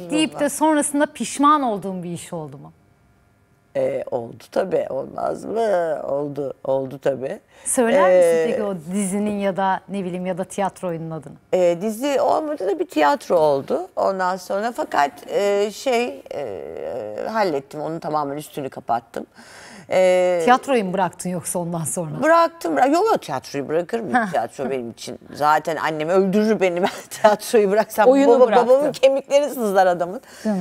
evet deyip de sonrasında pişman olduğum bir iş oldu mu? E, oldu tabi olmaz mı? Oldu, oldu tabi. Söyler ee, misin peki o dizinin ya da ne bileyim ya da tiyatro oyunun adını? E, dizi olmadı da bir tiyatro oldu ondan sonra fakat e, şey e, hallettim onun tamamen üstünü kapattım. E, Tiyatroyu mu bıraktın yoksa ondan sonra? Bıraktım. Yok yok tiyatroyu bırakır mıyım? tiyatro benim için. Zaten annem öldürür beni ben tiyatroyu bıraksam. Oyunu baba, bıraktım. Babamın kemikleri sızlar adamın.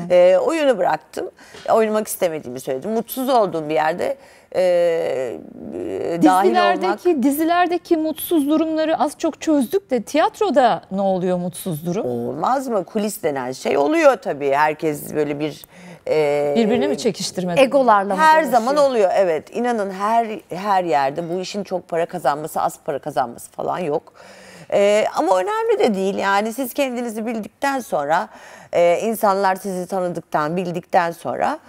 E, oyunu bıraktım. Oynamak istemediğimi söyledim. Mutsuz olduğum bir yerde e, e, dahil dizilerdeki, olmak. Dizilerdeki mutsuz durumları az çok çözdük de tiyatroda ne oluyor mutsuz durum? Olmaz mı? Kulis denen şey oluyor tabii. Herkes böyle bir e, Birbirini mi çekiştirmedi? Egolarla mı Her zaman oluyor evet. İnanın her her yerde bu işin çok para kazanması, az para kazanması falan yok. E, ama önemli de değil yani siz kendinizi bildikten sonra, e, insanlar sizi tanıdıktan, bildikten sonra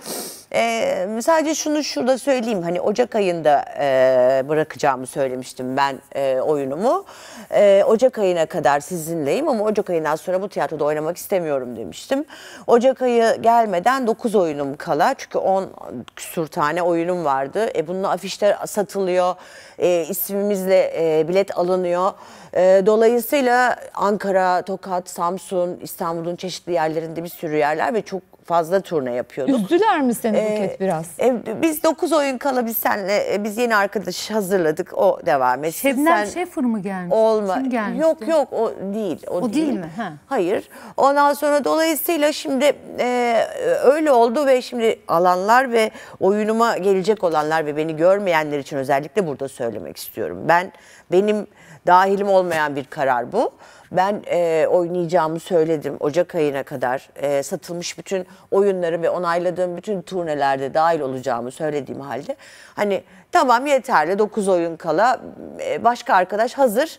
e, sadece şunu şurada söyleyeyim. Hani Ocak ayında e, bırakacağımı söylemiştim ben e, oyunumu. E, Ocak ayına kadar sizinleyim ama Ocak ayından sonra bu tiyatroda oynamak istemiyorum demiştim. Ocak ayı gelmeden 9 oyunum kala. Çünkü 10 küsur tane oyunum vardı. E, bunun afişler satılıyor. E, ismimizle e, bilet alınıyor. Ee, dolayısıyla Ankara, Tokat, Samsun, İstanbul'un çeşitli yerlerinde bir sürü yerler ve çok fazla turne yapıyorduk. Üzdüler mi seni ee, Buket biraz? E, biz 9 oyun kala biz senle e, biz yeni arkadaş hazırladık. O devam etti. Şebnem Sen, Şefur mu gelmiş? Olma. Kim gelmişti? Yok yok o değil. O, o değil. değil mi? Ha. Hayır. Ondan sonra dolayısıyla şimdi e, öyle oldu ve şimdi alanlar ve oyunuma gelecek olanlar ve beni görmeyenler için özellikle burada söylemek istiyorum. Ben benim dahilim olan olmayan bir karar bu. Ben e, oynayacağımı söyledim Ocak ayına kadar. E, satılmış bütün oyunları ve onayladığım bütün turnelerde dahil olacağımı söylediğim halde. Hani tamam yeterli 9 oyun kala e, başka arkadaş hazır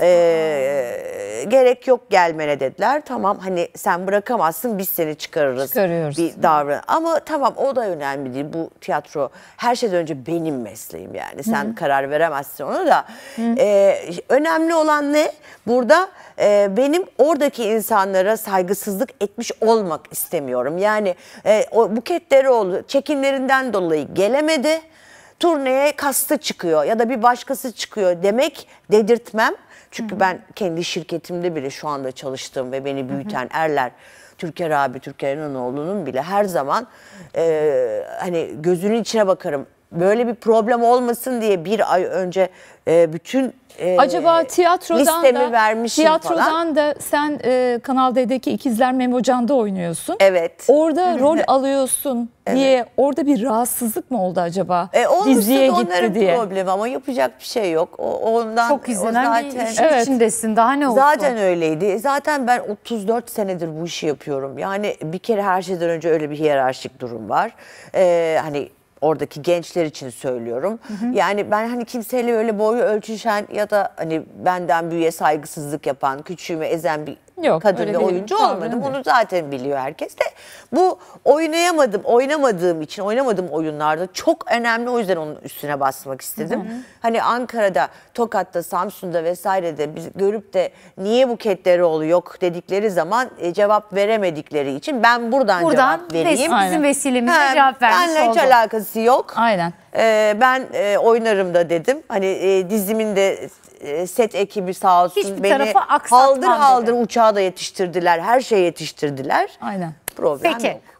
ee, gerek yok gelmene dediler. Tamam hani sen bırakamazsın biz seni çıkarırız. Çıkarıyoruz. Bir davran. Ama tamam o da önemli değil. Bu tiyatro her şeyden önce benim mesleğim yani. Sen Hı -hı. karar veremezsin onu da. Hı ee, önemli olan ne? Burada e, benim oradaki insanlara saygısızlık etmiş olmak istemiyorum. Yani e, o Buket Deroğlu çekinlerinden dolayı gelemedi turneye kastı çıkıyor ya da bir başkası çıkıyor demek dedirtmem. Çünkü Hı -hı. ben kendi şirketimde bile şu anda çalıştığım ve beni büyüten Hı -hı. erler Türker abi, Türker'in oğlunun bile her zaman e, hani gözünün içine bakarım böyle bir problem olmasın diye bir ay önce e, bütün e, acaba tiyatrodan da vermişim tiyatrodan falan. da sen e, Kanal D'deki İkizler Memocan'da oynuyorsun. Evet. Orada rol alıyorsun evet. diye orada bir rahatsızlık mı oldu acaba? E, Diziye gitti diye. problemi ama yapacak bir şey yok. O, ondan Çok izlenen zaten, bir işin evet. içindesin daha ne oldu? Zaten öyleydi. Zaten ben 34 senedir bu işi yapıyorum. Yani bir kere her şeyden önce öyle bir hiyerarşik durum var. Ee, hani Oradaki gençler için söylüyorum. Hı hı. Yani ben hani kimseyle öyle boyu ölçüşen ya da hani benden büyüğe saygısızlık yapan, küçüğümü ezen bir Yok, kadın bir oyuncu tabii, olmadım. Bunu zaten biliyor herkes de. Bu oynayamadım, oynamadığım için, oynamadığım oyunlarda çok önemli. O yüzden onun üstüne basmak istedim. Hı hı. Hani Ankara'da, Tokat'ta, Samsun'da vesairede biz görüp de niye bu Ketleroğlu yok dedikleri zaman e, cevap veremedikleri için ben buradan, buradan cevap vereyim. Buradan bizim vesilemizle ha, cevap vermiş Benle hiç alakası yok. Aynen. Ee, ben e, oynarım da dedim. Hani e, dizimin de e, set ekibi sağ olsun Hiçbir beni tarafa aksatmam haldır dedi. haldır uçağa da yetiştirdiler. Her şeye yetiştirdiler. Aynen. Problem Peki. yok.